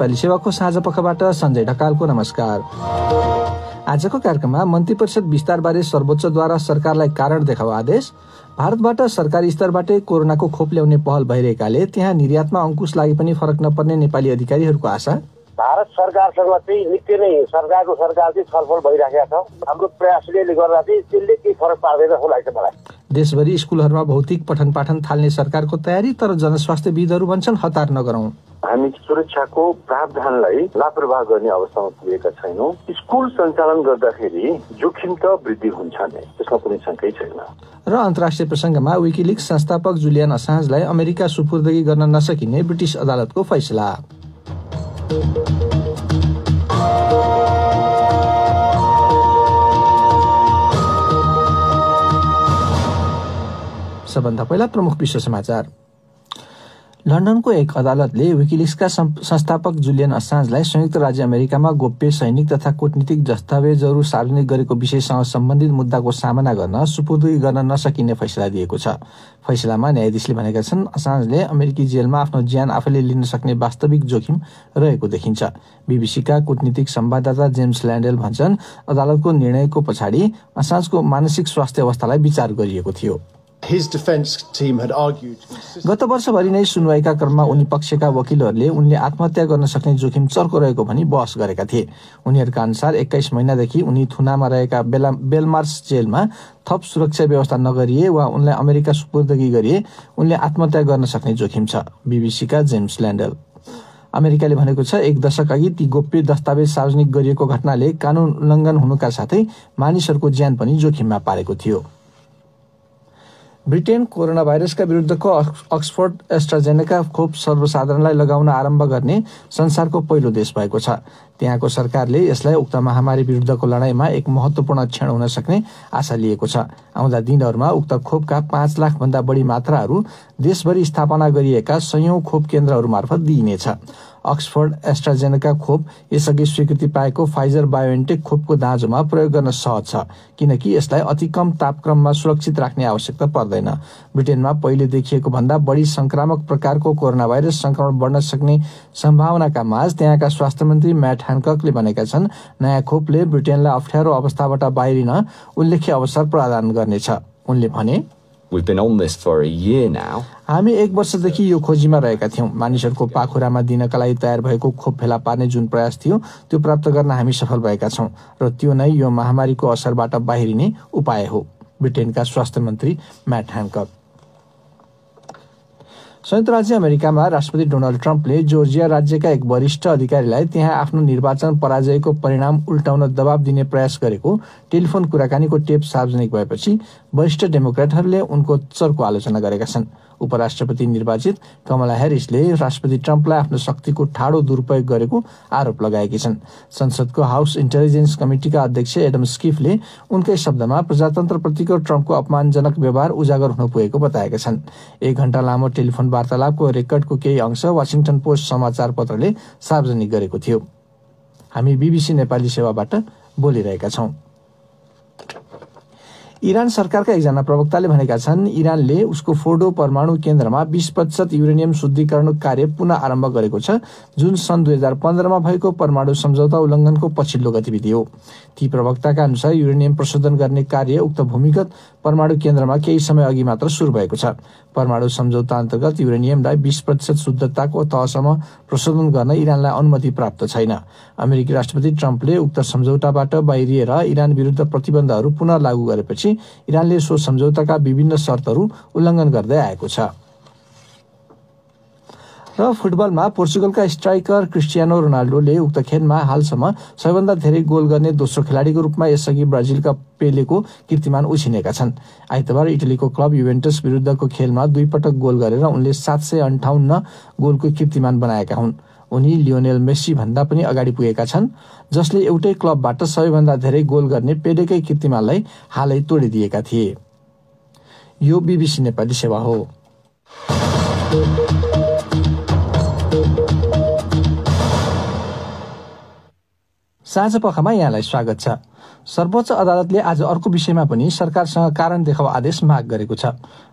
नेपाली सेवाको साँझ पखबाट सञ्जय ढकालको नमस्कार आजको कार्यक्रममा मन्त्री परिषद विस्तारबारे सर्वोच्चद्वारा सरकारलाई कारण देखाउ आदेश भारतबाट सरकारी स्तरबाटै कोरोनाको खोप ल्याउने पहल भइरहेकाले त्यहाँ निर्यातमा अङ्कुश लागि पनि फरक नपर्ने नेपाली अधिकारीहरूको आशा भारत सरकारसँग चाहिँ निकै नै सरकारको सरकार चाहिँ छलफल भइराखेका छ हाम्रो प्रयासले गर्दा चाहिँ त्यसले केही फरक पार्दैन जस्तो लाग्छ मलाई देशभरि स्कुलहरूमा भौतिक पठन पाठन थाल्ने सरकारको तयारी तर जनस्वास्थ्य जनस्वास्थ्यविदहरू भन्छन् हतार नगरौं हामी सुरक्षाको प्रावधानलाई लापरवाह गर्ने अवस्थामा पुगेका छैनौँ स्कुल सञ्चालन गर्दाखेरि जोखिम त वृद्धि हुन्छ नै त्यसमा कुनै शङ्कै छैन र अन्तर्राष्ट्रिय प्रसङ्गमा विकिलिक्स संस्थापक जुलियन असाजलाई अमेरिका सुपुर्दगी गर्न नसकिने ब्रिटिस अदालतको फैसला सबभन्दा पहिला प्रमुख विश्व समाचार लन्डनको एक अदालतले विकिलिक्सका संस्थापक जुलियन असान्जलाई संयुक्त राज्य अमेरिकामा गोप्य सैनिक तथा कूटनीतिक दस्तावेजहरू सार्वजनिक गरेको विषयसँग सम्बन्धित मुद्दाको सामना गर्न सुपुर्दी गर्न नसकिने फैसला दिएको छ फैसलामा न्यायाधीशले भनेका छन् असान्जले अमेरिकी जेलमा आफ्नो ज्यान आफैले लिन सक्ने वास्तविक जोखिम रहेको देखिन्छ बिबिसीका कूटनीतिक संवाददाता जेम्स ल्यान्डेल भन्छन् अदालतको निर्णयको पछाडि असान्जको मानसिक स्वास्थ्य अवस्थालाई विचार गरिएको थियो गत वर्षभरि नै सुनवाईका क्रममा उनी पक्षका वकिलहरूले उनले आत्महत्या गर्न सक्ने जोखिम चर्को रहेको भनी बहस गरेका थिए उनीहरूका अनुसार एक्काइस महिनादेखि उनी थुनामा रहेका बेला बेलमार्स जेलमा थप सुरक्षा व्यवस्था नगरिए वा उनलाई अमेरिका सुपुर्दगी गरिए उनले आत्महत्या गर्न सक्ने जोखिम छ बिबिसीका जेम्स ल्यान्डल अमेरिकाले भनेको छ एक दशक अघि ती गोप्य दस्तावेज सार्वजनिक गरिएको घटनाले कानून उल्लङ्घन हुनुका साथै मानिसहरूको ज्यान पनि जोखिममा पारेको थियो ब्रिटेन कोरोना भाइरसका विरुद्धको अक्सफोर्ड एस्ट्राजेनेका खोप सर्वसाधारणलाई लगाउन आरम्भ गर्ने संसारको पहिलो देश भएको छ त्यहाँको सरकारले यसलाई उक्त महामारी विरुद्धको लडाईँमा एक महत्त्वपूर्ण क्षण हुन सक्ने आशा लिएको छ आउँदा दिनहरूमा उक्त खोपका पाँच भन्दा बढी मात्राहरू देशभरि स्थापना गरिएका सयौं खोप केन्द्रहरू मार्फत दिइनेछ अक्सफोर्ड एस्ट्राजेनेका खोप यसअघि स्वीकृति पाएको फाइजर बायोएन्टेक खोपको दाँजोमा प्रयोग गर्न सहज छ किनकि यसलाई अति कम तापक्रममा सुरक्षित राख्ने आवश्यकता पर्दैन ब्रिटेनमा पहिले देखिएको भन्दा बढी संक्रामक प्रकारको कोरोना भाइरस संक्रमण बढ्न सक्ने सम्भावनाका माझ त्यहाँका स्वास्थ्य मन्त्री म्याट ह्यान्ककले भनेका छन् नयाँ खोपले ब्रिटेनलाई अप्ठ्यारो अवस्थाबाट बाहिरिन उल्लेख्य अवसर प्रदान गर्नेछ उनले भने We've been on this for a year now. हामी एक वर्षदेखि यो खोजीमा रहेका थियौँ मानिसहरूको पाखुरामा दिनका लागि तयार भएको खोप फेला पार्ने जुन प्रयास थियो त्यो प्राप्त गर्न हामी सफल भएका छौँ र त्यो नै यो महामारीको असरबाट बाहिरिने उपाय हो ब्रिटेनका स्वास्थ्य मन्त्री म्याट ह्याङ्क संयुक्त राज्य अमेरिकामा राष्ट्रपति डोनाल्ड ट्रम्पले जोर्जिया राज्यका एक वरिष्ठ अधिकारीलाई त्यहाँ आफ्नो निर्वाचन पराजयको परिणाम उल्टाउन दबाब दिने प्रयास गरेको टेलिफोन कुराकानीको टेप सार्वजनिक भएपछि वरिष्ठ डेमोक्रेटहरूले उनको चर्को आलोचना गरेका छन् उपराष्ट्रपति निर्वाचित कमला हेरिसले राष्ट्रपति ट्रम्पलाई आफ्नो शक्तिको ठाडो दुरुपयोग गरेको आरोप लगाएकी छन् संसदको हाउस इन्टेलिजेन्स कमिटीका अध्यक्ष एडम स्किफले उनकै शब्दमा प्रजातन्त्र प्रतिको ट्रम्पको अपमानजनक व्यवहार उजागर हुन पुगेको बताएका छन् एक घण्टा लामो टेलिफोन वार्तालापको रेकर्डको केही अंश वासिङटन पोस्ट समाचार पत्रले सार्वजनिक गरेको थियो हामी बिबिसी नेपाली सेवाबाट बोलिरहेका छौँ इरान सरकारका एकजना प्रवक्ताले भनेका छन् इरानले उसको फोर्डो परमाणु केन्द्रमा बीस प्रतिशत युरेनियम शुद्धिकरण कार्य पुनः आरम्भ गरेको छ जुन सन् दुई हजार पन्ध्रमा भएको परमाणु सम्झौता उल्लङ्घनको पछिल्लो गतिविधि हो ती प्रवक्ताका अनुसार युरेनियम प्रशोधन गर्ने कार्य उक्त भूमिगत परमाणु केन्द्रमा केही समय अघि मात्र सुरु भएको छ परमाणु सम्झौता अन्तर्गत युरेनियमलाई बीस प्रतिशत शुद्धताको तहसम्म प्रशोधन गर्न इरानलाई अनुमति प्राप्त छैन अमेरिकी राष्ट्रपति ट्रम्पले उक्त सम्झौताबाट बाहिरिएर इरान विरुद्ध प्रतिबन्धहरू पुनः लागू गरेपछि इरानले सो सम्झौताका विभिन्न शर्तहरू उल्लङ्घन गर्दै आएको छ र फुटबलमा पोर्चुगलका स्ट्राइकर क्रिस्टियानो रोनाल्डोले उक्त खेलमा हालसम्म सबैभन्दा धेरै गोल गर्ने दोस्रो खेलाडीको रूपमा यसअघि ब्राजिलका पेलेको कीर्तिमान उछिनेका छन् आइतबार इटलीको क्लब युभेन्टस विरुद्धको खेलमा दुई पटक गोल गरेर उनले सात सय अन्ठाउन्न गोलको कीर्तिमान बनाएका हुन् उनी लियोनेल मेस्सी भन्दा पनि अगाडि पुगेका छन् जसले एउटै क्लबबाट सबैभन्दा धेरै गोल गर्ने पेलेकै कीर्तिमानलाई हालै तोडिदिएका थिए यो बिबिसी नेपाली सेवा हो साँझ पखमा यहाँलाई स्वागत छ सर्वोच्च अदालतले आज अर्को विषयमा पनि सरकारसँग कारण देखाउ आदेश माग गरेको छ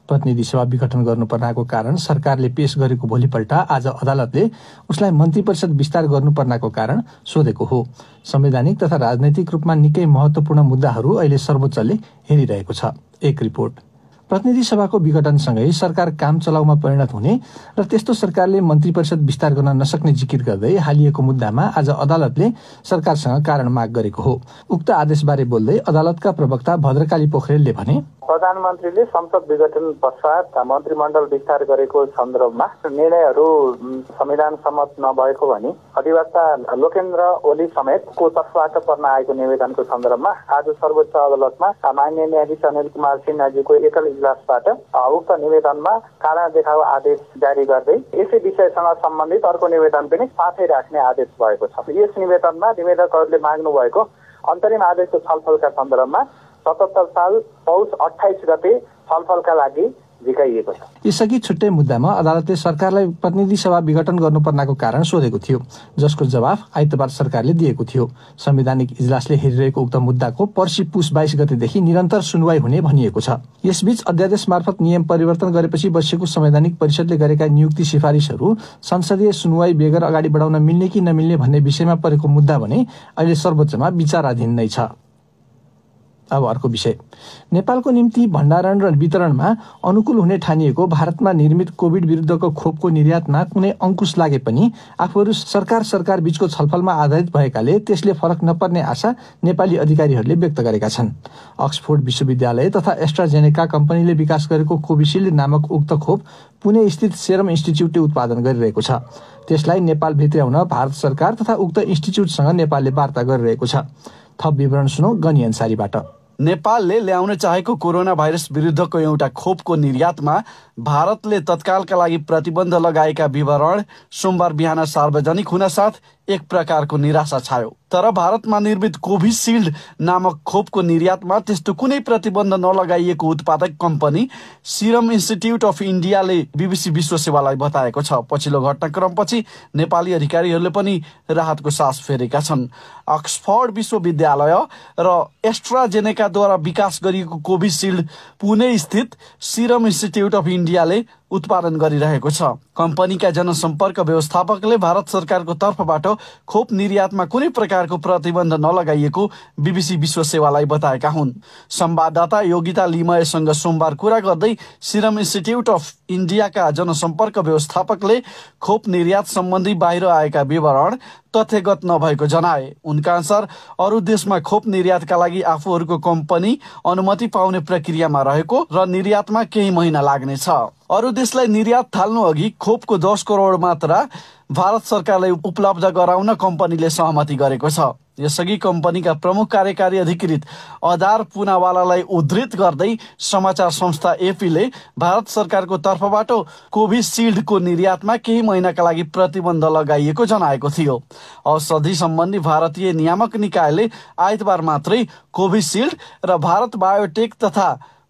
प्रतिनिधि सभा विघटन गर्नुपर्नाको कारण सरकारले पेश गरेको भोलिपल्ट आज अदालतले उसलाई मन्त्री परिषद विस्तार गर्नुपर्नाको कारण सोधेको हो संवैधानिक तथा राजनैतिक रूपमा निकै महत्वपूर्ण मुद्दाहरू अहिले सर्वोच्चले हेरिरहेको छ एक रिपोर्ट प्रतिनिधि सभाको विघटनसँगै सरकार काम चलाउमा परिणत हुने र त्यस्तो सरकारले मन्त्री परिषद विस्तार गर्न नसक्ने जिकिर गर्दै हालिएको मुद्दामा आज अदालतले सरकारसँग कारण माग गरेको हो उक्त आदेशबारे बोल्दै अदालतका प्रवक्ता भद्रकाली पोखरेलले भने प्रधानमन्त्रीले संसद विघटन पश्चात मन्त्रीमण्डल विस्तार गरेको सन्दर्भमा निर्णयहरू संविधान सम्मत नभएको भनी अधिवक्ता लोकेन्द्र ओली समेतको तर्फबाट पर्न आएको निवेदनको सन्दर्भमा आज सर्वोच्च अदालतमा सामान्य न्यायाधीश अनिल कुमार सिन्हाजीको एकल इजलासबाट उक्त निवेदनमा कारण देखाउ आदेश जारी गर्दै यसै विषयसँग सम्बन्धित अर्को निवेदन पनि साथै राख्ने आदेश भएको छ यस निवेदनमा निवेदकहरूले माग्नु भएको अन्तरिम आदेशको छलफलका सन्दर्भमा सतहत्तर साल पौष अठाइस गते छलफलका लागि झिकाइएको छ यसअघि छुट्टै मुद्दामा अदालतले सरकारलाई प्रतिनिधि सभा विघटन गर्नुपर्नाको कारण सोधेको थियो जसको जवाफ आइतबार सरकारले दिएको थियो संवैधानिक इजलासले हेरिरहेको उक्त मुद्दाको पर्सि पुस बाइस गतेदेखि निरन्तर सुनवाई हुने भनिएको छ यसबीच अध्यादेश मार्फत नियम परिवर्तन गरेपछि बसेको संवैधानिक परिषदले गरेका नियुक्ति सिफारिसहरू संसदीय सुनवाई बेगर अगाडि बढाउन मिल्ने कि नमिल्ने भन्ने विषयमा परेको मुद्दा भने अहिले सर्वोच्चमा विचाराधीन नै छ अब अर्को विषय नेपालको निम्ति भण्डारण र वितरणमा अनुकूल हुने ठानिएको भारतमा निर्मित कोभिड विरुद्धको खोपको निर्यातमा कुनै अङ्कुश लागे पनि आफूहरू सरकार सरकार बीचको छलफलमा आधारित भएकाले त्यसले फरक नपर्ने आशा नेपाली अधिकारीहरूले व्यक्त गरेका छन् अक्सफोर्ड विश्वविद्यालय तथा एस्ट्राजेनेका कम्पनीले विकास गरेको कोभिसिल्ड नामक उक्त खोप पुणे स्थित सेरम इन्स्टिच्युटले उत्पादन गरिरहेको छ त्यसलाई नेपाल भित्र्याउन भारत सरकार तथा उक्त इन्स्टिच्युटसँग नेपालले वार्ता गरिरहेको छ थप विवरण सुनौ गनी अन्सारीबाट नेपालले ल्याउन चाहेको कोरोना भाइरस विरुद्धको एउटा खोपको निर्यातमा भारतले तत्कालका लागि प्रतिबन्ध लगाएका विवरण सोमबार बिहान सार्वजनिक हुन साथ एक प्रकारको निराशा छायो तर भारतमा निर्मित कोभिसिल्ड नामक खोपको निर्यातमा त्यस्तो कुनै प्रतिबन्ध नलगाइएको उत्पादक कम्पनी सिरम इन्स्टिट्युट अफ इन्डियाले बिबिसी विश्व सेवालाई बताएको छ पछिल्लो घटनाक्रमपछि नेपाली अधिकारीहरूले पनि राहतको सास फेरेका छन् अक्सफोर्ड विश्वविद्यालय र एस्ट्राजेनेकाद्वारा विकास गरिएको कोभिसिल्ड पुणे स्थित सिरम इन्स्टिट्युट अफ इन्डियाले उत्पादन गरिरहेको छ कम्पनीका जनसम्पर्क व्यवस्थापकले भारत सरकारको तर्फबाट खोप निर्यातमा कुनै प्रकारको प्रतिबन्ध नलगाइएको बिबिसी विश्व सेवालाई बताएका हुन् संवाददाता योगिता लिमयसँग सोमबार कुरा गर्दै सिरम इन्स्टिच्युट अफ इन्डियाका जनसम्पर्क व्यवस्थापकले खोप निर्यात सम्बन्धी बाहिर आएका विवरण तथ्यगत नभएको जनाए उनका अनुसार अरू देशमा खोप निर्यातका लागि आफूहरूको कम्पनी अनुमति पाउने प्रक्रियामा रहेको र निर्यातमा केही महिना लाग्नेछ अरू देशलाई निर्यात थाल्नु अघि खोपको दस करोड मात्रा भारत सरकारलाई उपलब्ध गराउन कम्पनीले सहमति गरेको छ यसअघि कम्पनीका प्रमुख कार्यकारी अधिकृत अदार पुनावालालाई उद्धृत गर्दै समाचार संस्था एपीले भारत सरकारको तर्फबाट कोभिसिल्डको निर्यातमा केही महिनाका लागि प्रतिबन्ध लगाइएको जनाएको थियो औषधि सम्बन्धी भारतीय नियामक निकायले आइतबार मात्रै कोभिसिल्ड र भारत बायोटेक तथा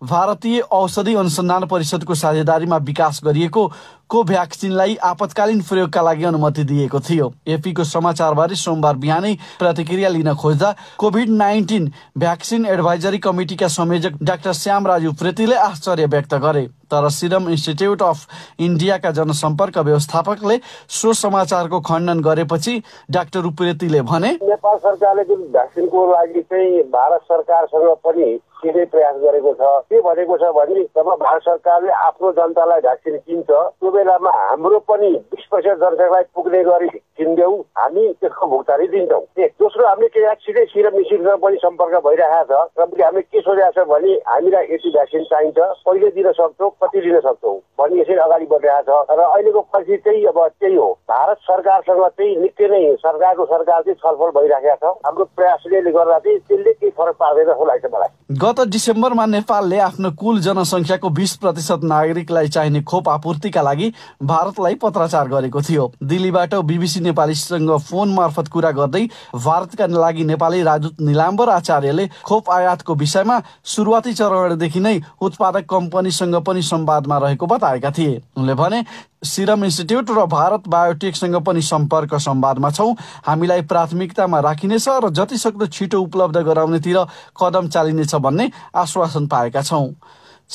भारतीय औषधि अनुसन्धान परिषदको साझेदारीमा विकास गरिएको कोभ्याक्सिनलाई आपतकालीन प्रयोगका लागि अनुमति दिएको थियो एपीको समाचारबारे सोमबार बिहानै प्रतिक्रिया लिन खोज्दा कोभिड नाइन्टिन भ्याक्सिन एडभाइजरी कमिटीका संयोजक डाक्टर श्यामराजु उप्रेतीले आश्चर्य व्यक्त गरे तर सिरम इन्स्टिच्युट अफ इन्डियाका जनसम्पर्क व्यवस्थापकले सो समाचारको खण्डन गरेपछि डाक्टर उप्रेतीले भने नेपाल सरकारले जुन भ्याक्सिनको लागि चाहिँ भारत सरकारसँग पनि सिधै प्रयास गरेको छ के भनेको छ भने जब भारत सरकारले आफ्नो जनतालाई भ्याक्सिन किन्छ बेलामा हाम्रो पनि बिस पैसा दर्शकलाई पुग्ने गरी किन्देऊ हामी त्यसको भुक्तानी दिन्छौँ दोस्रो हामीले के सिधै सिरम मिसिनसँग पनि सम्पर्क भइरहेको छ र पनि हामीले के सोधेको छ भने हामीलाई यति भ्याक्सिन चाहिन्छ कहिले दिन सक्छौँ कति दिन सक्छौँ भनी यसरी अगाडि बढिरहेको छ र अहिलेको परिस्थिति चाहिँ अब त्यही हो भारत सरकारसँग चाहिँ निकै नै सरकारको सरकार चाहिँ छलफल भइरहेका छ हाम्रो प्रयासले गर्दा चाहिँ त्यसले केही फरक पार्दैन जस्तो लाग्छ मलाई गत डिसेम्बरमा नेपालले आफ्नो कुल जनसङ्ख्याको बिस प्रतिशत नागरिकलाई चाहिने खोप आपूर्तिका लागि भारतलाई पत्राचार गरेको थियो दिल्लीबाट बिबिसी नेपालीसँग फोन मार्फत कुरा गर्दै भारतका लागि नेपाली राजदूत निलाम्बर आचार्यले खोप आयातको विषयमा सुरुवाती चरणदेखि नै उत्पादक कम्पनीसँग पनि संवादमा रहेको बताएका थिए उनले भने सिरम इन्स्टिट्युट र भारत बायोटेकसँग पनि सम्पर्क सम्वादमा छौँ हामीलाई प्राथमिकतामा राखिनेछ र जतिसक्दो छिटो उपलब्ध गराउनेतिर कदम चालिनेछ भन्ने आश्वासन पाएका छौँ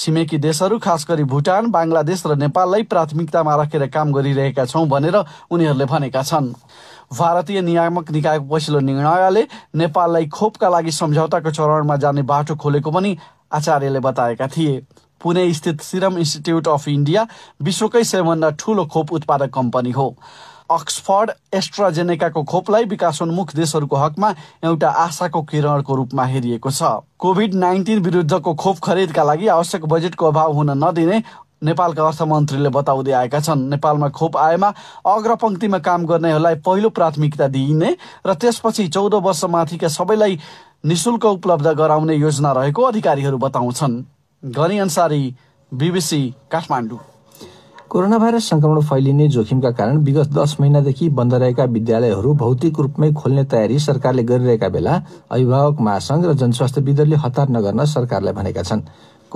छिमेकी देशहरू खास गरी भुटान बङ्गलादेश र नेपाललाई प्राथमिकतामा राखेर काम गरिरहेका छौं भनेर उनीहरूले भनेका छन् भारतीय नियामक निकायको पछिल्लो निर्णयले नेपाललाई खोपका लागि सम्झौताको चरणमा जाने बाटो खोलेको पनि आचार्यले बताएका थिए पुणे स्थित सिरम इन्स्टिट्युट अफ इन्डिया विश्वकै सबैभन्दा ठूलो खोप उत्पादक कम्पनी हो अक्सफर्ड एस्ट्राजेनेकाको खोपलाई विकासोन्मुख देशहरूको हकमा एउटा आशाको किरणको रूपमा हेरिएको छ कोभिड नाइन्टिन विरुद्धको खोप खरिदका लागि आवश्यक बजेटको अभाव हुन नदिने नेपालका अर्थमन्त्रीले बताउँदै आएका छन् नेपालमा खोप आएमा अग्रपङ्क्तिमा काम गर्नेहरूलाई पहिलो प्राथमिकता दिइने र त्यसपछि चौध माथिका सबैलाई निशुल्क उपलब्ध गराउने योजना रहेको अधिकारीहरू बताउँछन् Ghani Ansari BBC Kathmandu corona virus संक्रमण फैलिने जोखिमका कारण विगत दस महिनादेखि बन्द रहेका विद्यालयहरू भौतिक रूपमै खोल्ने तयारी सरकारले गरिरहेका बेला अभिभावक महासंघ र जनस्वास्थ्य विदहरूले हतार नगर्न सरकारलाई भनेका छन्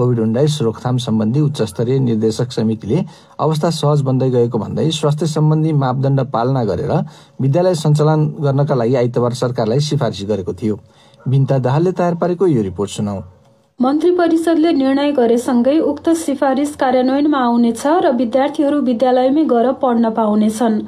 कोविड उन्नाइस रोकथाम सम्बन्धी उच्चस्तरीय निर्देशक समितिले अवस्था सहज बन्दै गएको भन्दै स्वास्थ्य सम्बन्धी मापदण्ड पालना गरेर विद्यालय सञ्चालन गर्नका लागि आइतबार सरकारलाई सिफारिस गरेको थियो बिन्ता दाहालले तयार पारेको यो रिपोर्ट सुनाऊ मन्त्री परिषदले निर्णय गरेसँगै उक्त सिफारिस कार्यान्वयनमा आउनेछ र विद्यार्थीहरू विद्यालयमै गएर पढ्न पाउनेछन्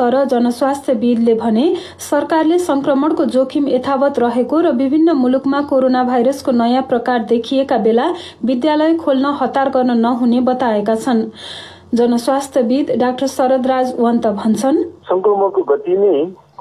तर जनस्वास्थ्यविदले भने सरकारले संक्रमणको जोखिम यथावत रहेको र विभिन्न मुलुकमा कोरोना भाइरसको नयाँ प्रकार देखिएका बेला विद्यालय खोल्न हतार गर्न नहुने बताएका छन् जनस्वास्थ्यविद डाक्टर शरदराज वन्त भन्छन् संक्रमणको गति नै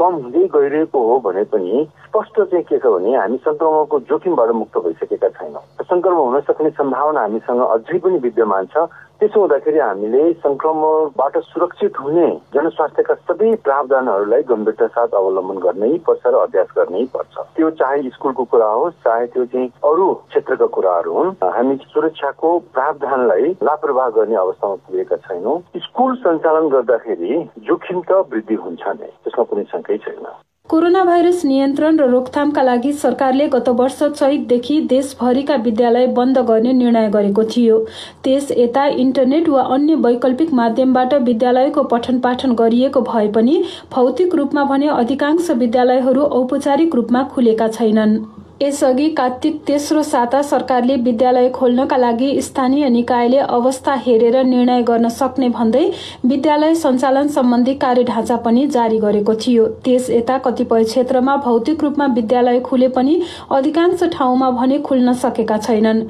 कम हुँदै गइरहेको हो भने पनि स्पष्ट चाहिँ के छ भने हामी सङ्क्रमणको जोखिमबाट मुक्त भइसकेका छैनौँ सङ्क्रमण हुन सक्ने सम्भावना हामीसँग अझै पनि विद्यमान छ त्यसो हुँदाखेरि हामीले सङ्क्रमणबाट सुरक्षित हुने जनस्वास्थ्यका सबै प्रावधानहरूलाई गम्भीरता साथ अवलम्बन गर्नै पर्छ र अभ्यास गर्नै पर्छ त्यो चाहे स्कुलको कुरा होस् चाहे त्यो चाहिँ अरू क्षेत्रका कुराहरू हुन् हामी सुरक्षाको प्रावधानलाई लापरवाह गर्ने अवस्थामा पुगेका छैनौँ स्कुल सञ्चालन गर्दाखेरि जोखिम त वृद्धि हुन्छ नै त्यसमा कुनै शङ्कै छैन कोरोना भाइरस नियन्त्रण र रोकथामका लागि सरकारले गत वर्ष चैतदेखि देशभरिका विद्यालय बन्द गर्ने निर्णय गरेको थियो त्यस यता इन्टरनेट वा अन्य वैकल्पिक माध्यमबाट विद्यालयको पठन पाठन गरिएको भए पनि भौतिक रूपमा भने अधिकांश विद्यालयहरू औपचारिक रूपमा खुलेका छैनन् यसअघि कार्तिक तेस्रो साता सरकारले विद्यालय खोल्नका लागि स्थानीय निकायले अवस्था हेरेर निर्णय गर्न सक्ने भन्दै विद्यालय सञ्चालन सम्बन्धी कार्यढाँचा पनि जारी गरेको थियो त्यस यता कतिपय क्षेत्रमा भौतिक रूपमा विद्यालय खुले पनि अधिकांश ठाउँमा भने खुल्न सकेका छैनन्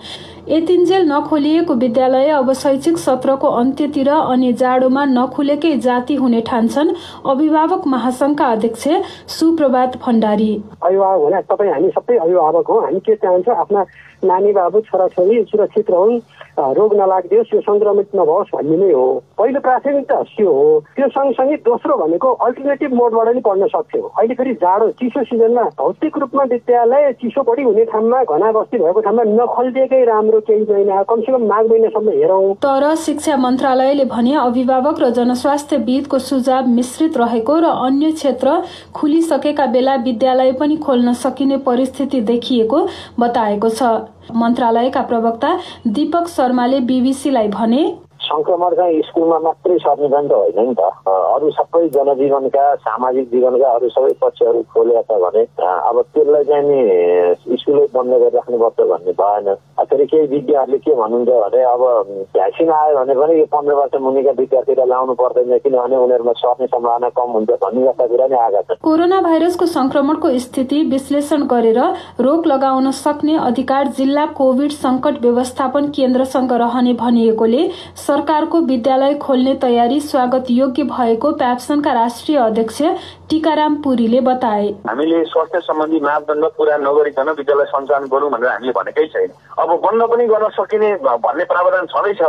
यतिन्जेल नखोलिएको विद्यालय अब शैक्षिक सत्रको अन्त्यतिर अनि जाडोमा नखुलेकै जाति हुने ठान्छन् अभिभावक महासंघका अध्यक्ष सुप्रभात भण्डारी अभिभावक हामी सबै अभिभावक हौँ हामी के चाहन्छौँ आफ्ना नानी बाबु छोराछोरी सुरक्षित रहन् रोग नलागिदियोस् यो सङ्क्रमित नभओस् भन्ने नै हो पहिलो प्राथमिकता त्यो हो त्यो सँगसँगै दोस्रो भनेको अल्टरनेटिभ मोडबाट नि पढ्न सक्थ्यो अहिले फेरि जाडो चिसो सिजनमा भौतिक रूपमा विद्यालय चिसो बढी हुने ठाउँमा घना बस्ती भएको ठाउँमा नखोलिदिएकै राम्रो केही छैन कमसेकम माघ महिनासम्म हेरौँ तर शिक्षा मन्त्रालयले भने अभिभावक र जनस्वास्थ्य विदको सुझाव मिश्रित रहेको र अन्य क्षेत्र खुलिसकेका बेला विद्यालय पनि खोल्न सकिने परिस्थिति देखिएको बताएको छ मन्त्रालयका प्रवक्ता दीपक शर्माले बीबीसीलाई भने सङ्क्रमण चाहिँ स्कुलमा मात्रै सर्ने त होइन नि त अरू सबै जनजीवनका सामाजिक जीवनका अरू सबै पक्षहरू खोले त भने अब त्यसलाई चाहिँ नि स्कुलै बन्द गरिराख्नुपर्छ भन्ने भएन फेरि केही विज्ञहरूले के भन्नुहुन्छ भने अब भ्याक्सिन आयो भने पनि यो पन्ध्र वर्ष मुनिका विद्यार्थीलाई लाउनु पर्दैन किनभने उनीहरूमा सर्ने सम्भावना कम हुन्छ भन्ने जस्ता कुरा नै आएका छन् कोरोना भाइरसको संक्रमणको स्थिति विश्लेषण गरेर रोक लगाउन सक्ने अधिकार जिल्ला कोविड संकट व्यवस्थापन केन्द्रसँग रहने भनिएकोले सरकारको विद्यालय खोल्ने तयारी स्वागत योग्य भएको प्याप्सनका राष्ट्रिय अध्यक्ष टिकाराम पुरीले बताए हामीले स्वास्थ्य सम्बन्धी मापदण्ड पुरा नगरिकन विद्यालय सञ्चालन गरौँ भनेर हामीले भनेकै छैन अब बन्द पनि गर्न सकिने भन्ने प्रावधान छँदैछ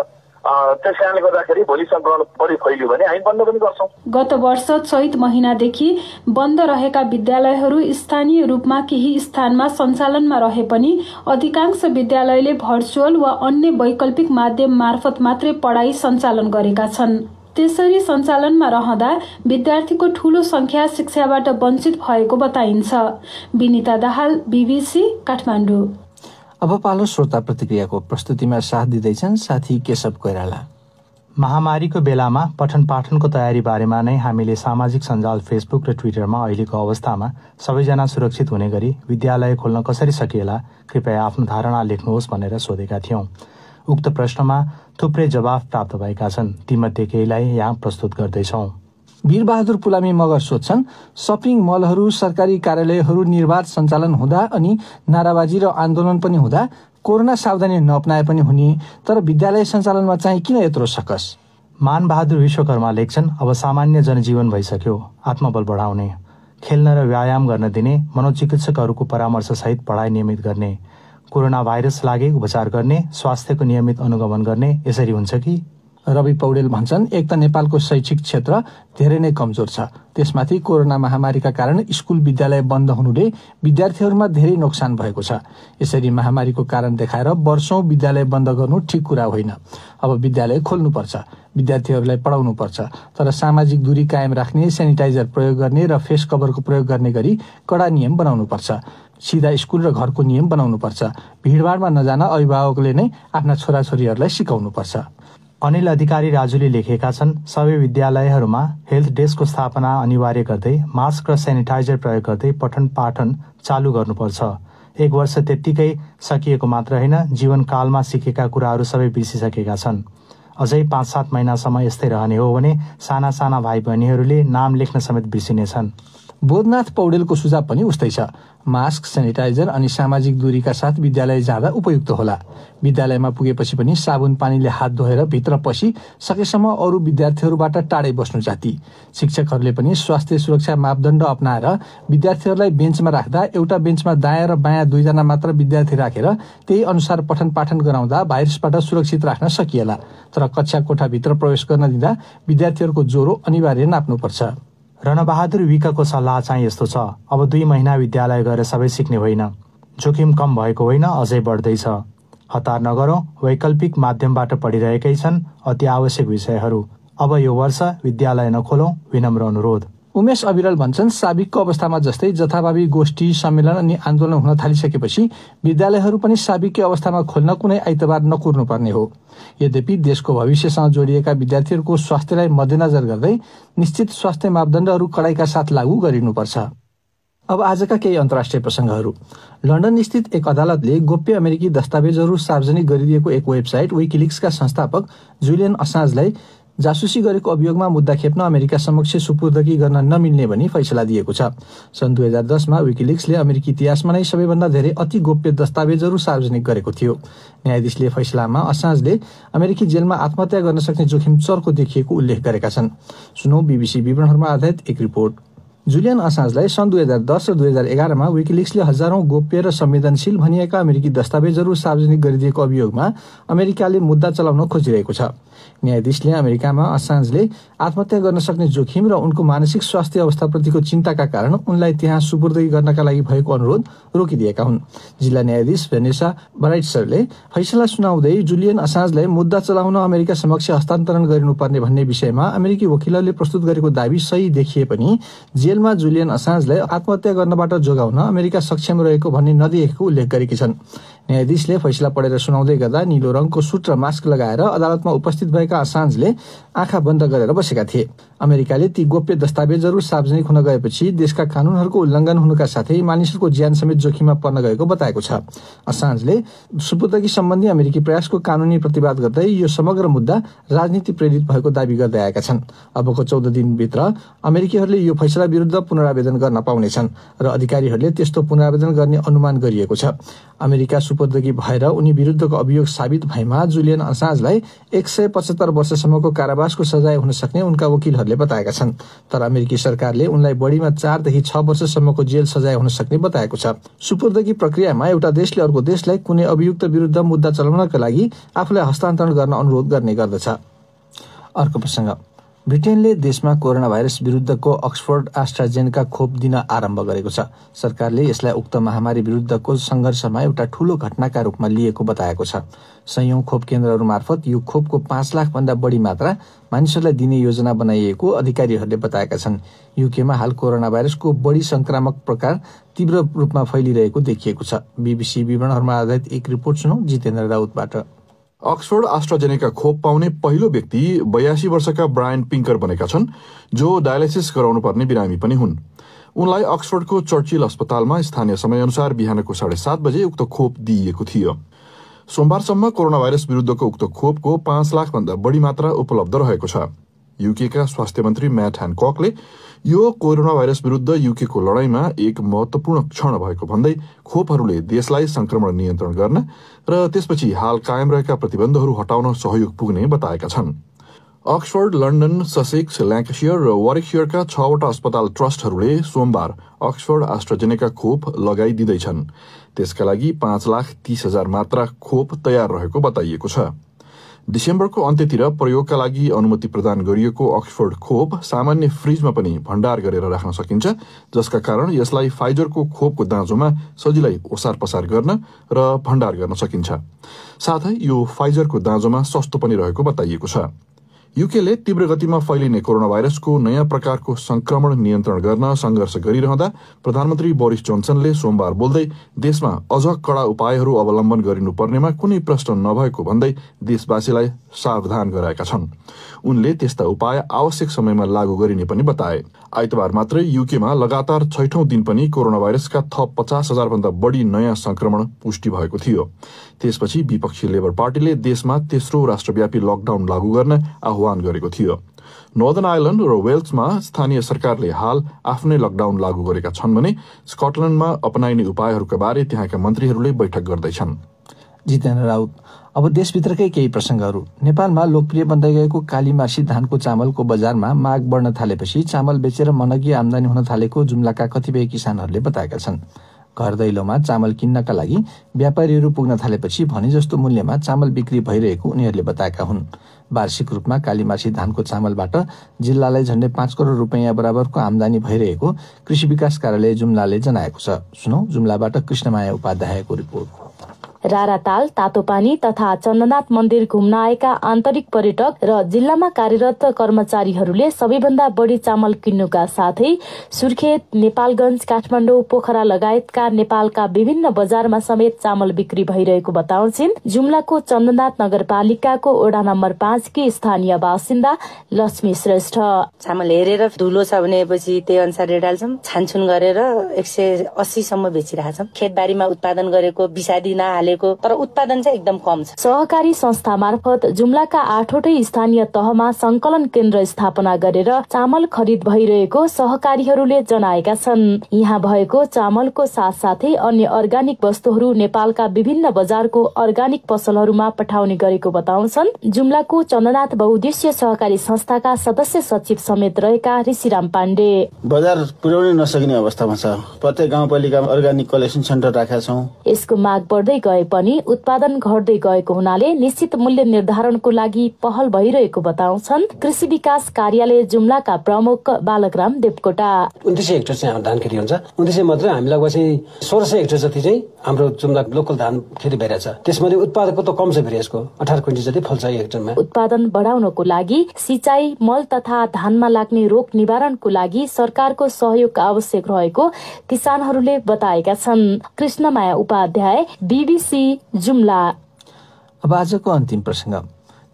त्यस कारणले गर्दाखेरि भोलि सङ्क्रमण बढी फैलियो भने हामी बन्द पनि गर्छौँ गत वर्ष चैत महिनादेखि बन्द रहेका विद्यालयहरू स्थानीय रूपमा केही स्थानमा सञ्चालनमा रहे पनि अधिकांश विद्यालयले भर्चुअल वा अन्य वैकल्पिक माध्यम मार्फत मात्रै पढाइ सञ्चालन गरेका छन् त्यसरी सञ्चालनमा रहँदा विद्यार्थीको ठूलो संख्या शिक्षाबाट वञ्चित भएको बताइन्छ विनिता दाहाल बीबीसी काठमाडौँ अब पालो श्रोता प्रतिक्रियाको प्रस्तुतिमा साथ दिँदैछन् साथी केशव कोइराला महामारीको बेलामा पठन पाठनको तयारी बारेमा नै हामीले सामाजिक सञ्जाल फेसबुक र ट्विटरमा अहिलेको अवस्थामा सबैजना सुरक्षित हुने गरी विद्यालय खोल्न कसरी सकिएला कृपया आफ्नो धारणा लेख्नुहोस् भनेर सोधेका थियौँ उक्त प्रश्नमा थुप्रै जवाफ प्राप्त भएका छन् तीमध्ये केहीलाई यहाँ प्रस्तुत गर्दैछौँ वीरबहादुर पुलामी मगर सोध्छन् सपिङ मलहरू सरकारी कार्यालयहरू निर्वाध सञ्चालन हुँदा अनि नाराबाजी र आन्दोलन पनि हुँदा कोरोना सावधानी नअपनाए पनि हुने तर विद्यालय सञ्चालनमा चाहिँ किन यत्रो सकस मानबहादुर विश्वकर्मा लेख्छन् अब सामान्य जनजीवन भइसक्यो आत्मबल बढाउने खेल्न र व्यायाम गर्न दिने मनोचिकित्सकहरूको परामर्शसहित पढाइ नियमित गर्ने कोरोना भाइरस लागे उपचार गर्ने स्वास्थ्यको नियमित अनुगमन गर्ने यसरी हुन्छ कि रवि पौडेल भन्छन् एक त नेपालको शैक्षिक क्षेत्र धेरै नै कमजोर छ त्यसमाथि कोरोना महामारीका कारण स्कुल विद्यालय बन्द हुनुले विद्यार्थीहरूमा धेरै नोक्सान भएको छ यसरी महामारीको कारण देखाएर वर्षौँ विद्यालय बन्द गर्नु ठिक कुरा होइन अब विद्यालय खोल्नुपर्छ विद्यार्थीहरूलाई पढाउनुपर्छ तर सामाजिक दूरी कायम राख्ने सेनिटाइजर प्रयोग गर्ने र फेस कभरको प्रयोग गर्ने गरी कडा नियम बनाउनुपर्छ सिधा स्कुल र घरको नियम बनाउनुपर्छ भिडभाडमा नजान अभिभावकले नै आफ्ना छोराछोरीहरूलाई सिकाउनुपर्छ अनिल अधिकारी राजुले लेखेका छन् सबै विद्यालयहरूमा हेल्थ डेस्कको स्थापना अनिवार्य गर्दै मास्क र सेनिटाइजर प्रयोग गर्दै पठन पाठन चालु गर्नुपर्छ एक वर्ष त्यत्तिकै सकिएको मात्र होइन जीवनकालमा सिकेका कुराहरू सबै बिर्सिसकेका छन् अझै पाँच सात महिनासम्म यस्तै रहने हो भने साना साना भाइ बहिनीहरूले नाम लेख्न समेत बिर्सिनेछन् बोधनाथ पौडेलको सुझाव पनि उस्तै छ मास्क सेनिटाइजर अनि सामाजिक दूरीका साथ विद्यालय जाँदा उपयुक्त होला विद्यालयमा पुगेपछि पनि साबुन पानीले हात धोएर भित्र पसी सकेसम्म अरू विद्यार्थीहरूबाट टाढै बस्नु जाति शिक्षकहरूले पनि स्वास्थ्य सुरक्षा मापदण्ड अप्नाएर विद्यार्थीहरूलाई बेन्चमा राख्दा एउटा बेन्चमा दायाँ र बायाँ दुईजना मात्र विद्यार्थी राखेर त्यही अनुसार पठन पाठन गराउँदा भाइरसबाट सुरक्षित राख्न सकिएला तर कक्षा कोठाभित्र प्रवेश गर्न दिँदा विद्यार्थीहरूको ज्वरो अनिवार्य नाप्नुपर्छ रणबहादुर विकको सल्लाह चाहिँ यस्तो छ अब दुई महिना विद्यालय गएर सबै सिक्ने होइन जोखिम कम भएको होइन अझै बढ्दैछ हतार नगरौँ वैकल्पिक माध्यमबाट पढिरहेकै छन् अति आवश्यक विषयहरू अब यो वर्ष विद्यालय नखोलौँ विनम्र अनुरोध उमेश अविरल भन्छन् साबिकको अवस्थामा जस्तै जथाभावी गोष्ठी सम्मेलन अनि आन्दोलन हुन थालिसकेपछि विद्यालयहरू पनि साबिकीय अवस्थामा खोल्न कुनै आइतबार पर्ने हो यद्यपि देशको भविष्यसँग जोडिएका विद्यार्थीहरूको स्वास्थ्यलाई मध्यनजर गर्दै निश्चित स्वास्थ्य मापदण्डहरू कडाईका साथ लागू गरिनुपर्छ अब आजका केही अन्तर्राष्ट्रिय प्रसङ्गहरू लन्डन स्थित एक अदालतले गोप्य अमेरिकी दस्तावेजहरू सार्वजनिक गरिदिएको एक वेबसाइट विकिलिक्सका संस्थापक जुलियन असाजलाई जासुसी गरेको अभियोगमा मुद्दा खेप्न अमेरिका समक्ष सुपुर्दगी गर्न नमिल्ने भनी फैसला दिएको छ सन् दुई हजार दसमा विकिलिक्सले अमेरिकी इतिहासमा नै सबैभन्दा धेरै अति गोप्य दस्तावेजहरू सार्वजनिक गरेको थियो न्यायाधीशले फैसलामा असाजले अमेरिकी जेलमा आत्महत्या गर्न सक्ने जोखिम चर्को देखिएको उल्लेख गरेका छन् सुनौ बिबिसी विवरणहरूमा आधारित एक रिपोर्ट जुलियन असाजलाई सन् दुई हजार दस र दुई हजार एघारमा विकिलिक्सले हजारौं गोप्य र संवेदनशील भनिएका अमेरिकी दस्तावेजहरू सार्वजनिक गरिदिएको अभियोगमा अमेरिकाले मुद्दा चलाउन खोजिरहेको छ न्यायाधीशले अमेरिकामा असान्जले आत्महत्या गर्न सक्ने जोखिम र उनको मानसिक स्वास्थ्य अवस्थाप्रतिको चिन्ताका कारण उनलाई त्यहाँ सुपुर्दै गर्नका लागि भएको अनुरोध रोकिदिएका हुन् जिल्ला न्यायाधीश भेनेसा बराइट्सरले फैसला सुनाउँदै जुलियन असान्जलाई मुद्दा चलाउन अमेरिका समक्ष हस्तान्तरण गरिनुपर्ने भन्ने विषयमा अमेरिकी वकिलहरूले प्रस्तुत गरेको दावी सही देखिए पनि जेलमा जुलियन असान्जलाई आत्महत्या गर्नबाट जोगाउन अमेरिका सक्षम रहेको भन्ने नदिएको उल्लेख गरेकी छन् न्यायाधीशले फैसला पढेर सुनाउँदै गर्दा निलो रङको सुट र मास्क लगाएर अदालतमा उपस्थित भएका असान्जले आँखा बन्द गरेर बसेका थिए अमेरिकाले ती गोप्य दस्तावेजहरू सार्वजनिक हुन गएपछि देशका कानूनहरूको उल्लङ्घन हुनुका साथै मानिसहरूको ज्यान समेत जोखिममा पर्न गएको बताएको छ असाजले सुपुर्दगी सम्बन्धी अमेरिकी प्रयासको कानूनी प्रतिवाद गर्दै यो समग्र मुद्दा राजनीति प्रेरित भएको दावी गर्दै आएका छन् अबको चौध दिनभित्र अमेरिकीहरूले यो फैसला विरुद्ध पुनरावेदन गर्न पाउनेछन् र अधिकारीहरूले त्यस्तो पुनरावेदन गर्ने अनुमान गरिएको छ अमेरिका सुपुर्दगी भएर उनी विरुद्धको अभियोग साबित भएमा जुलियन असाजलाई एक सय पचहत्तर वर्षसम्मको कारावासको सजाय हुन सक्ने उनका वकिलहरूले बताएका छन् तर अमेरिकी सरकारले उनलाई बढीमा चारदेखि छ वर्षसम्मको जेल सजाय हुन सक्ने बताएको छ सुपुर्दगी प्रक्रियामा एउटा देशले अर्को देशलाई कुनै अभियुक्त विरुद्ध मुद्दा चलाउनका लागि आफूलाई हस्तान्तरण गर्न अनुरोध गर्ने गर्दछ ब्रिटेनले देशमा कोरोना भाइरस विरुद्धको अक्सफोर्ड आस्ट्राजेनका खोप दिन आरम्भ गरेको छ सरकारले यसलाई उक्त महामारी विरुद्धको सङ्घर्षमा एउटा ठूलो घटनाका रूपमा लिएको बताएको छ संयौं खोप केन्द्रहरू मार्फत यो खोपको पाँच भन्दा बढी मात्रा मानिसहरूलाई दिने योजना बनाइएको अधिकारीहरूले बताएका छन् युकेमा हाल कोरोना भाइरसको बढी संक्रामक प्रकार तीव्र रूपमा फैलिरहेको देखिएको छ बीबीसी विवरणहरूमा आधारित एक रिपोर्ट सुनौ जितेन्द्र राउतबाट अक्सफोर्ड आस्ट्राजेनेका खोप पाउने पहिलो व्यक्ति बयासी वर्षका ब्रायन पिङ्कर बनेका छन् जो डायलिसिस गराउनुपर्ने बिरामी पनि हुन् उनलाई अक्सफोर्डको चर्चिल अस्पतालमा स्थानीय समयअनुसार बिहानको साढे सात बजे उक्त खोप दिइएको थियो सोमबारसम्म कोरोना भाइरस विरुद्धको उक्त खोपको पाँच लाखभन्दा बढी मात्रा उपलब्ध रहेको छ युकेका स्वास्थ्य मन्त्री म्याट ह्यान्डककले यो कोरोना भाइरस विरुद्ध युकेको लडाईँमा एक महत्त्वपूर्ण क्षण भएको भन्दै खोपहरूले देशलाई संक्रमण नियन्त्रण गर्न र त्यसपछि हाल कायम रहेका प्रतिबन्धहरू हटाउन सहयोग पुग्ने बताएका छन् अक्सफोर्ड लन्डन ससेक्स ल्याङ्कसियर र वरिकसियरका छवटा अस्पताल ट्रस्टहरूले सोमबार अक्सफोर्ड आस्ट्रजेनेका खोप लगाइदिँदैछन् त्यसका लागि पाँच लाख तीस हजार मात्रा खोप तयार रहेको बताइएको छ डिसेम्बरको अन्त्यतिर प्रयोगका लागि अनुमति प्रदान गरिएको अक्सफोर्ड खोप सामान्य फ्रिजमा पनि भण्डार गरेर राख्न सकिन्छ जसका कारण यसलाई फाइजरको खोपको दाँजोमा सजिलै ओसार पसार गर्न र भण्डार गर्न सकिन्छ साथै यो फाइजरको दाँजोमा सस्तो पनि रहेको बताइएको छ युकेले तीव्र गतिमा फैलिने कोरोना भाइरसको नयाँ प्रकारको संक्रमण नियन्त्रण गर्न संघर्ष गरिरहँदा प्रधानमन्त्री बोरिस जोन्सनले सोमबार बोल्दै देशमा अझ कडा उपायहरू अवलम्बन गरिनुपर्नेमा कुनै प्रश्न नभएको भन्दै देशवासीलाई सावधान गराएका छन् उनले त्यस्ता उपाय आवश्यक समयमा लागू गरिने पनि बताए आइतबार मात्रै युकेमा लगातार छैठौं दिन पनि कोरोना भाइरसका थप पचास हजारभन्दा बढी नयाँ संक्रमण पुष्टि भएको थियो त्यसपछि विपक्षी लेबर पार्टीले देशमा तेस्रो राष्ट्रव्यापी लकडाउन लागू गर्न आह्वान आह्वान गरेको थियो नर्दन आइल्यान्ड र वेल्समा स्थानीय सरकारले हाल आफ्नै लकडाउन लागू गरेका छन् भने स्कटल्याण्डमा अपनाइने उपायहरूका बारे त्यहाँका मन्त्रीहरूले बैठक गर्दैछन् जितेन्द्र राउत अब देशभित्रकै केही प्रसङ्गहरू नेपालमा लोकप्रिय बन्दै गएको कालीमासी धानको चामलको बजारमा माग बढ्न थालेपछि चामल बेचेर मनगी आमदानी हुन थालेको जुम्लाका कतिपय किसानहरूले बताएका छन् घर दैलोमा चामल किन्नका लागि व्यापारीहरू पुग्न थालेपछि भने जस्तो मूल्यमा चामल बिक्री भइरहेको उनीहरूले बताएका हुन् वार्षिक रूपमा कालीमासी धानको चामलबाट जिल्लालाई झन्डै पाँच करोड रुपियाँ बराबरको आमदानी भइरहेको कृषि विकास कार्यालय जुम्लाले जनाएको छ सुनौ जुम्लाबाट कृष्णमाया उपाध्यायको रिपोर्ट राराताल तातोपानी तथा चन्दनाथ मन्दिर घुम्न आएका आन्तरिक पर्यटक र जिल्लामा कार्यरत कर्मचारीहरूले सबैभन्दा बढी चामल किन्नुका साथै सुर्खेत नेपालगंज काठमाडौँ पोखरा लगायतका नेपालका विभिन्न बजारमा समेत चामल बिक्री भइरहेको बताउँछिन् जुम्लाको चन्दनाथ नगरपालिकाको ओडा नम्बर पाँचकी स्थानीय बासिन्दा लक्ष्मी श्रेष्ठ चामल हेरेर धुलो छ भनेपछि त्यही अनुसार रेडाल्छौँ छानछुन गरेर एक सय अस्सीसम्म बेचिरहेछौँ खेतबारीमा उत्पादन गरेको विषादी नहाले भएको तर उत्पादन चाहिँ एकदम कम छ सहकारी संस्था मार्फत जुम्लाका आठवटै स्थानीय तहमा संकलन केन्द्र स्थापना गरेर चामल खरिद भइरहेको सहकारीहरूले जनाएका छन् यहाँ भएको चामलको साथसाथै अन्य अर्ग्यानिक वस्तुहरू नेपालका विभिन्न बजारको अर्ग्यानिक पसलहरूमा पठाउने गरेको बताउँछन् जुम्लाको चन्द्रनाथ बहुद्देश्य सहकारी संस्थाका सदस्य सचिव समेत रहेका ऋषिराम पाण्डे बजार पुर्याउनै नसकिने अवस्थामा छ प्रत्येक गाउँपालिका अर्ग्यानिक कलेक्सन सेन्टर राखेका यसको माग बढ्दै गए पनि उत्पादन घट्दै गएको हुनाले निश्चित मूल्य निर्धारणको लागि पहल भइरहेको बताउँछन् कृषि विकास कार्यालय जुम्लाका प्रमुख बालकराम देवकोटा उन्तिस सय हेक्टर चाहिँ धान खेती हुन्छ उन्तिस सय मात्रै हामी लगभग चाहिँ सोह्र सय हेक्टर जति चाहिँ हाम्रो जुम्ला लोकल धान खेती भइरहेछ त्यसमध्ये उत्पादकको त कम छ फेरि यसको अठार क्विन्टल जति फल्छ हेक्टरमा उत्पादन बढाउनको लागि सिँचाइ मल तथा धानमा लाग्ने रोग निवारणको लागि सरकारको सहयोग आवश्यक रहेको किसानहरूले बताएका छन् कृष्णमाया उपाध्याय बीबी सी जुम्ला अब आजको अन्तिम प्रसङ्ग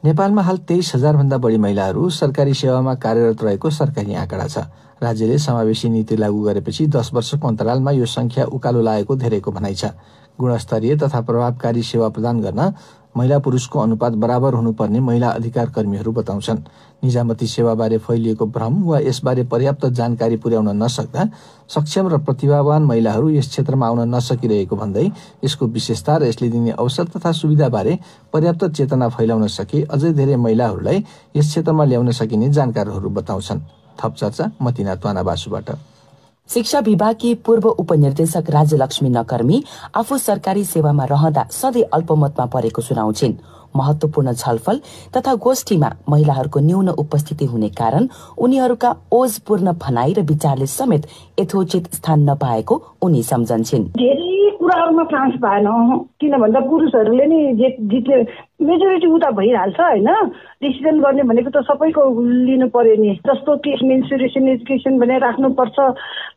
नेपालमा हाल तेइस हजार भन्दा बढी महिलाहरू सरकारी सेवामा कार्यरत रहेको सरकारी आँकडा छ राज्यले समावेशी नीति लागू गरेपछि दस वर्षको अन्तरालमा यो संख्या उकालो लागेको धेरैको भनाइ छ गुणस्तरीय तथा प्रभावकारी सेवा प्रदान गर्न महिला पुरुषको अनुपात बराबर हुनुपर्ने महिला अधिकार कर्मीहरू बताउँछन् निजामती सेवाबारे फैलिएको भ्रम वा यसबारे पर्याप्त जानकारी पुर्याउन नसक्दा सक्षम र प्रतिभावान महिलाहरू यस क्षेत्रमा आउन नसकिरहेको भन्दै यसको विशेषता र यसले दिने अवसर तथा सुविधाबारे पर्याप्त चेतना फैलाउन सके अझै धेरै महिलाहरूलाई यस क्षेत्रमा ल्याउन सकिने जानकारहरू बताउँछन् थप चर्चा मतिना त्वाना शिक्षा विभागकी पूर्व उपनिर्देशक राज्यलक्ष्मी नकर्मी आफू सरकारी सेवामा रहँदा सधैँ अल्पमतमा परेको सुनाउँछिन् महत्वपूर्ण छलफल तथा गोष्ठीमा महिलाहरूको न्यून उपस्थिति हुने कारण उनीहरूका ओजपूर्ण भनाई र विचारले समेत यथोचित स्थान नपाएको उनी सम्झन्छन् धेरै कुराहरूमा फ्रान्स पाएन किन भन्दा पुरुषहरूले नै जित्ने मेजोरिटी उता भइहाल्छ होइन डिसिजन गर्ने भनेको त सबैको लिनु पर्यो नि जस्तो कि मेन्सुरेसन एजुकेसन भने राख्नुपर्छ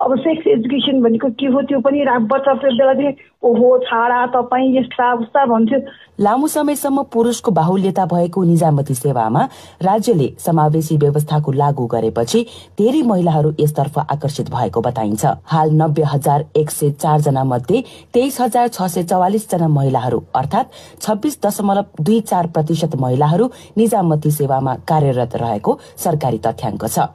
अब सेक्स एजुकेसन भनेको के हो त्यो पनि बच्चा बेलादेखि ओहो छाडा तपाईँ यस्ता उस्ता भन्थ्यो लामो समयसम्म पुरुषको बाहुल्यता भएको निजामती सेवामा राज्यले समावेशी व्यवस्थाको लागू गरेपछि धेरै महिलाहरू यसतर्फ आकर्षित भएको बताइन्छ हाल नब्बे हजार एक सय चारजना मध्ये तेइस हजार छ सय चौवालिस जना महिलाहरू अर्थात् छब्बिस दशमलव दुई दुई चार प्रतिशत महिलाहरू निजामती सेवामा कार्यरत रहेको सरकारी तथ्याङ्क छ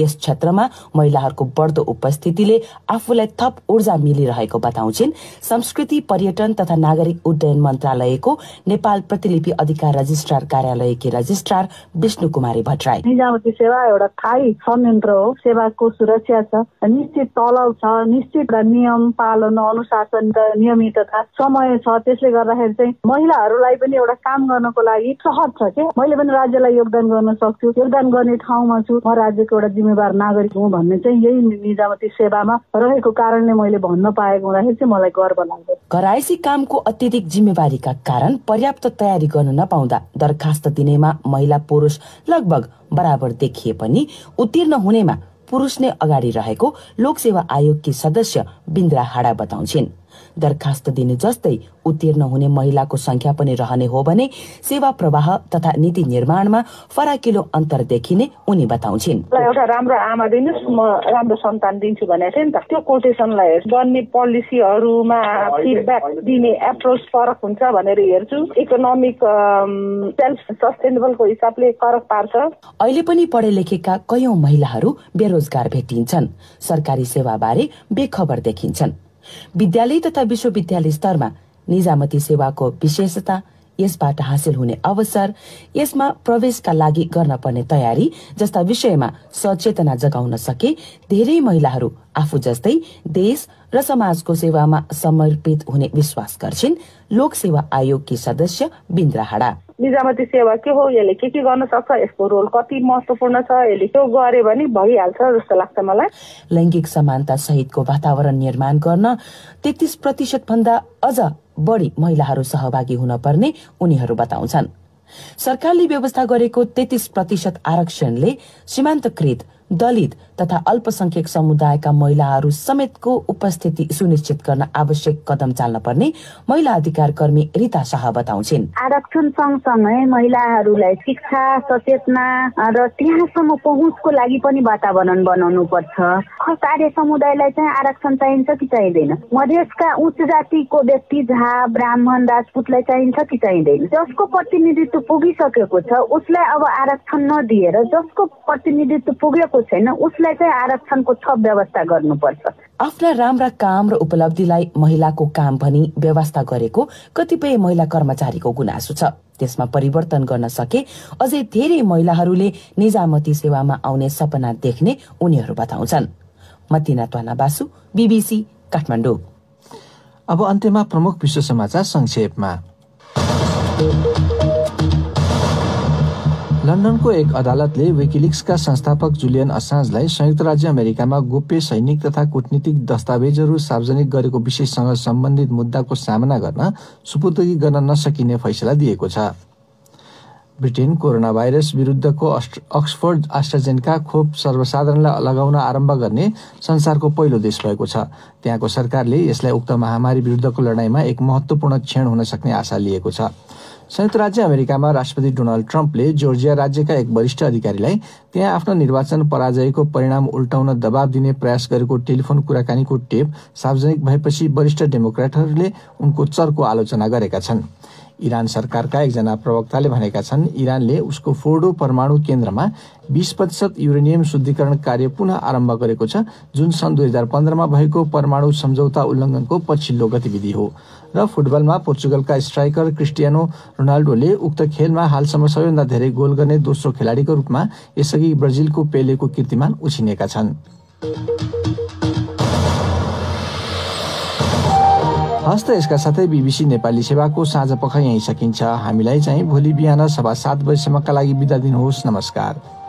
यस क्षेत्रमा महिलाहरूको बढ्दो उपस्थितिले आफूलाई थप ऊर्जा मिलिरहेको बताउँछिन् संस्कृति पर्यटन तथा नागरिक उड्डयन मन्त्रालयको नेपाल प्रतिलिपि अधिकार रजिस्ट्रार कार्यालयकी रजिस्ट्रार विष्णु कुमारी भट्टराई निजामती सेवा एउटा थाई संयन्त्र हो सेवाको सुरक्षा छ निश्चित तलब छ निश्चित नियम पालन अनुशासन र नियमितता समय छ त्यसले गर्दाखेरि चाहिँ महिलाहरूलाई पनि एउटा काम गर्नको लागि सहज छ के मैले पनि राज्यलाई योगदान गर्न सक्छु योगदान गर्ने ठाउँमा छु म राज्यको एउटा जिम्मेवार नागरिक हुँ भन्ने चाहिँ यही निजामती सेवामा रहेको कारणले मैले भन्न पाएको हुँदाखेरि चाहिँ मलाई गर्व लाग्छ घरायसी कामको अत्यधिक जिम्मेवारीका कारण पर्याप्त तयारी गर्न नपाउँदा दरखास्त दिनेमा महिला पुरुष लगभग बराबर देखिए पनि उत्तीर्ण हुनेमा पुरुष नै अगाडि रहेको लोकसेवा आयोगकी सदस्य बिन्द्रा हाडा बताउँछिन् दरखास्त दिने जस्तै उत्तीर्ण हुने महिलाको संख्या पनि रहने हो भने सेवा प्रवाह तथा नीति निर्माणमा फराकिलो अन्तर देखिने उनी बताउँछिन् एउटा राम्रो आमा दिनुहोस् म राम्रो सन्तान दिन्छु भनेको थिएँ नि त त्यो कोटेसनलाई बन्ने पोलिसीहरूमा फिडब्याक दिने एप्रोच फरक हुन्छ भनेर हेर्छु इकोनोमिक सेल्फ सस्टेनेबलको हिसाबले फरक पार्छ अहिले पनि पढे लेखेका कयौं महिलाहरू बेरोजगार भेटिन्छन् सरकारी सेवाबारे बेखबर देखिन्छन् विद्यालय तथा विश्वविद्यालय स्तरमा निजामती सेवाको विशेषता यसबाट हासिल हुने अवसर यसमा प्रवेशका लागि गर्न पर्ने तयारी जस्ता विषयमा सचेतना जगाउन सके धेरै महिलाहरू आफू जस्तै देश र समाजको सेवामा समर्पित हुने विश्वास गर्छिन् लोकसेवा आयोगकी सदस्य बिन्द्रा हाडा निजामती सेवा के हो यसले के के गर्न सक्छ यसको रोल कति महत्वपूर्ण छ यसले त्यो गरे भने भइहाल्छ जस्तो लाग्छ मलाई लैङ्गिक समानता सहितको वातावरण निर्माण गर्न तेत्तिस प्रतिशत भन्दा अझ बढी महिलाहरू सहभागी हुन पर्ने उनीहरू बताउँछन् सरकारले व्यवस्था गरेको तेत्तिस प्रतिशत आरक्षणले सीमान्तकृत दलित तथा अल्पसंख्यक समुदायका महिलाहरू समेतको उपस्थिति सुनिश्चित गर्न आवश्यक कदम चाल्न पर्ने महिला अधिकार कर्मी रिता शाह बताउँछिन् आरक्षण सँगसँगै महिलाहरूलाई शिक्षा सचेतना र त्यहाँसम्म पहुँचको लागि पनि वातावरण बनाउनु पर्छ कार्य समुदायलाई चाहिँ आरक्षण चाहिन्छ कि चाहिँदैन मधेसका उच्च जातिको व्यक्ति झा ब्राह्मण राजपूतलाई चाहिन्छ कि चाहिँदैन जसको प्रतिनिधित्व पुगिसकेको छ उसलाई अब आरक्षण नदिएर जसको प्रतिनिधित्व पुगेको छैन उसलाई चाहिँ आरक्षणको थप व्यवस्था गर्नुपर्छ आफ्ना राम्रा काम र उपलब्धिलाई महिलाको काम भनी व्यवस्था गरेको कतिपय महिला कर्मचारीको गुनासो छ त्यसमा परिवर्तन गर्न सके अझै धेरै महिलाहरूले निजामती सेवामा आउने सपना देख्ने उनीहरू बताउँछन् मतिना त्वाना बासु बिबिसी काठमाडौँ अब अन्त्यमा प्रमुख विश्व समाचार संक्षेपमा लन्डनको एक अदालतले विकिलिक्सका संस्थापक जुलियन असान्जलाई संयुक्त राज्य अमेरिकामा गोप्य सैनिक तथा कूटनीतिक दस्तावेजहरू सार्वजनिक गरेको विषयसँग सम्बन्धित मुद्दाको सामना गर्न सुपुर्दगी गर्न नसकिने फैसला दिएको छ ब्रिटेन कोरोना भाइरस विरुद्धको अक्सफोर्ड आस्ट्राजेनका खोप सर्वसाधारणलाई लगाउन आरम्भ गर्ने संसारको पहिलो देश भएको छ त्यहाँको सरकारले यसलाई उक्त महामारी विरुद्धको लडाईँमा एक महत्त्वपूर्ण क्षण हुन सक्ने आशा लिएको छ संयुक्त राज्य अमेरिकामा राष्ट्रपति डोनाल्ड ट्रम्पले जोर्जिया राज्यका एक वरिष्ठ अधिकारीलाई त्यहाँ आफ्नो निर्वाचन पराजयको परिणाम उल्टाउन दबाव दिने प्रयास गरेको टेलिफोन कुराकानीको टेप सार्वजनिक भएपछि वरिष्ठ डेमोक्रेटहरूले उनको चर्को आलोचना गरेका छन् इरान सरकारका एकजना प्रवक्ताले भनेका छन् इरानले उसको फोर्डो परमाणु केन्द्रमा बीस प्रतिशत युरेनियम शुद्धिकरण कार्य पुनः आरम्भ गरेको छ जुन सन् दुई हजार पन्ध्रमा भएको परमाणु सम्झौता उल्लङ्घनको पछिल्लो गतिविधि हो र फुटबलमा पोर्चुगलका स्ट्राइकर क्रिस्टियानो रोनाल्डोले उक्त खेलमा हालसम्म सबैभन्दा धेरै गोल गर्ने दोस्रो खेलाडीको रूपमा यसअघि ब्राजिलको पेलेको कीर्तिमान उछिनेका छन् हस्त यसका साथै बिबिसी नेपाली सेवाको साँझ पख यहीँ सकिन्छ हामीलाई चाहिँ भोलि बिहान सभा सात बजीसम्मका लागि बिदा दिनुहोस् नमस्कार